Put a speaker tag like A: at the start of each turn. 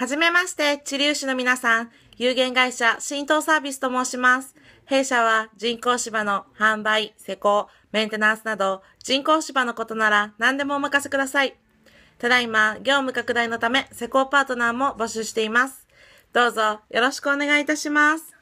A: はじめまして、知立市の皆さん、有限会社浸透サービスと申します。弊社は人工芝の販売、施工、メンテナンスなど人工芝のことなら何でもお任せください。ただいま、業務拡大のため施工パートナーも募集しています。どうぞよろしくお願いいたします。